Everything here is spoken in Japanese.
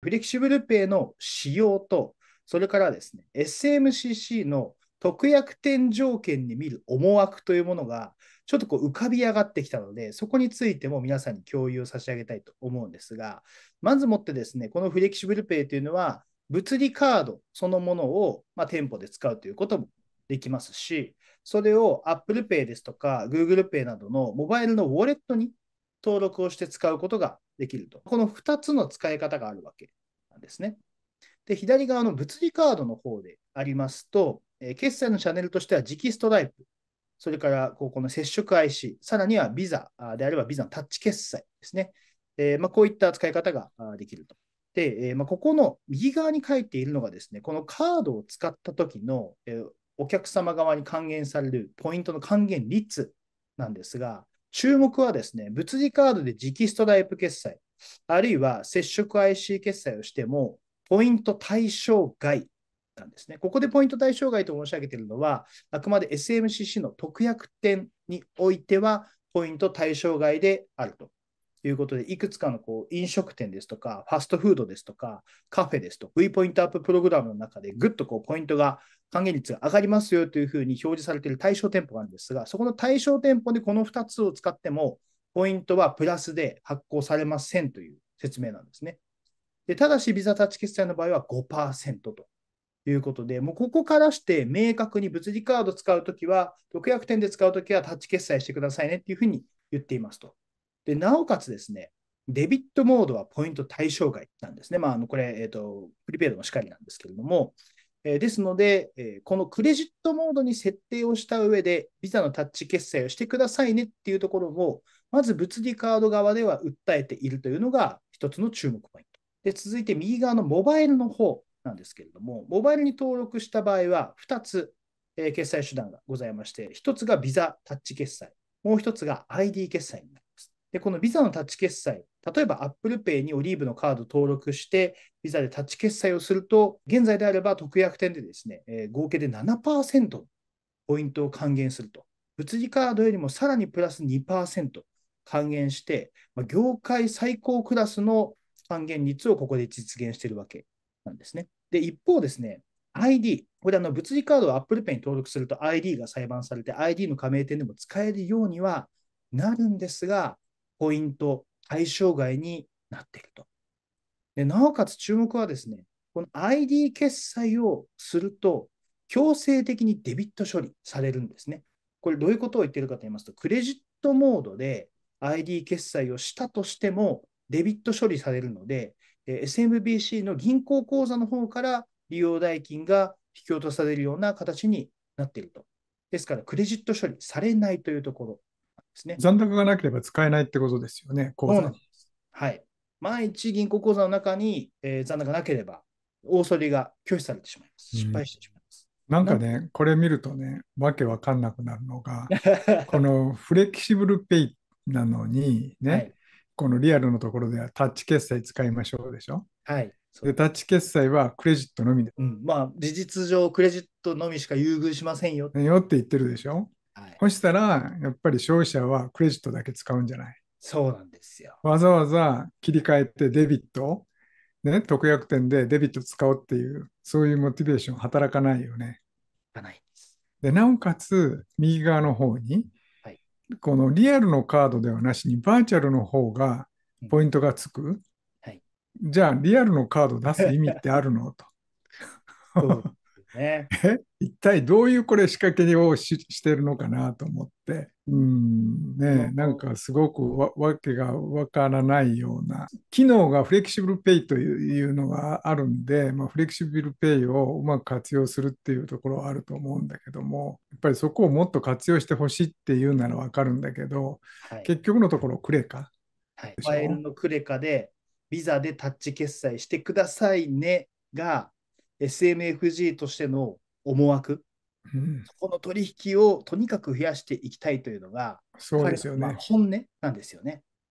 フレキシブルペイの仕様と、それからですね、SMCC の特約点条件に見る思惑というものが、ちょっとこう浮かび上がってきたので、そこについても皆さんに共有を差し上げたいと思うんですが、まずもってですね、このフレキシブルペイというのは、物理カードそのものを、まあ、店舗で使うということもできますし、それを Apple Pay ですとか Google Pay などのモバイルのウォレットに登録をして使うことができると。この2つの使い方があるわけなんですね。で、左側の物理カードの方でありますと、え決済のチャンネルとしては気ストライプ、それからこうこの接触 IC、さらにはビザであればビザのタッチ決済ですね。えー、まあ、こういった使い方ができると。で、えー、まあ、ここの右側に書いているのがですね、このカードを使った時の、えー、お客様側に還元されるポイントの還元率なんですが、注目はですね、物理カードで直トライプ決済、あるいは接触 IC 決済をしても、ポイント対象外なんですね。ここでポイント対象外と申し上げているのは、あくまで SMCC の特約店においては、ポイント対象外であるということで、いくつかのこう飲食店ですとか、ファストフードですとか、カフェですと、V ポイントアッププログラムの中でぐっとこうポイントが還元率が上がりますよというふうに表示されている対象店舗があるんですが、そこの対象店舗でこの2つを使っても、ポイントはプラスで発行されませんという説明なんですね。でただし、ビザタッチ決済の場合は5%ということで、もうここからして明確に物理カード使うときは、特約店で使うときはタッチ決済してくださいねっていうふうに言っていますと。でなおかつですね、デビットモードはポイント対象外なんですね。まあ、あのこれ、えーと、プリペイドのしかりなんですけれども、えですので、えこのクレジットモードに設定をした上で、ビザのタッチ決済をしてくださいねっていうところを、まず物理カード側では訴えているというのが一つの注目ポイント。で続いて右側のモバイルの方なんですけれども、モバイルに登録した場合は2つ、え決済手段がございまして、1つがビザタッチ決済、もう1つが ID 決済になります。でこのビザのタッチ決済例えば Apple Pay にオリーブのカード登録して、ビザでタッチ決済をすると、現在であれば特約店でですね、えー、合計で7%ポイントを還元すると。物理カードよりもさらにプラス2%還元して、まあ、業界最高クラスの還元率をここで実現しているわけなんですね。で、一方ですね、ID、これあの物理カードを Apple Pay に登録すると ID が裁判されて、ID の加盟店でも使えるようにはなるんですが、ポイント対象外になっていると。でなおかつ注目はですね、この ID 決済をすると、強制的にデビット処理されるんですね。これどういうことを言ってるかと言いますと、クレジットモードで ID 決済をしたとしても、デビット処理されるので、SMBC の銀行口座の方から利用代金が引き落とされるような形になっていると。ですから、クレジット処理されないというところ。ですね。残高がなければ使えないってことですよね、口座はい。万一銀行口座の中に、えー、残高がなければ、大そりが拒否されてしまいます。失敗してしまいます。うん、なんかね、これ見るとね、わけわかんなくなるのが、このフレキシブルペイなのにね、はい、このリアルのところではタッチ決済使いましょうでしょ。はい。でタッチ決済はクレジットのみで、うん、まあ事実上クレジットのみしか優遇しませんよよって言ってるでしょそしたら、やっぱり消費者はクレジットだけ使うんじゃないそうなんですよ。わざわざ切り替えてデビット、ね、特約店でデビット使おうっていう、そういうモチベーション働かないよね。ないでなおかつ、右側の方に、はい、このリアルのカードではなしに、バーチャルの方がポイントがつく。うん、はい、じゃあ、リアルのカード出す意味ってあるのと。ね。一体どういうこれ仕掛けをししてるのかなと思って、うんね、なんかすごくわわけがわからないような機能がフレキシブルペイというのがあるんで、まあ、フレキシブルペイをうまく活用するっていうところはあると思うんだけどもやっぱりそこをもっと活用してほしいっていうならわかるんだけど、はい、結局のところクレカ。はい、ファイルのクレカでビザでタッチ決済してくださいねが SMFG としての思惑、うん、そこの取引をとにかく増やしていきたいというのが、そうですよね。本音なんですよね。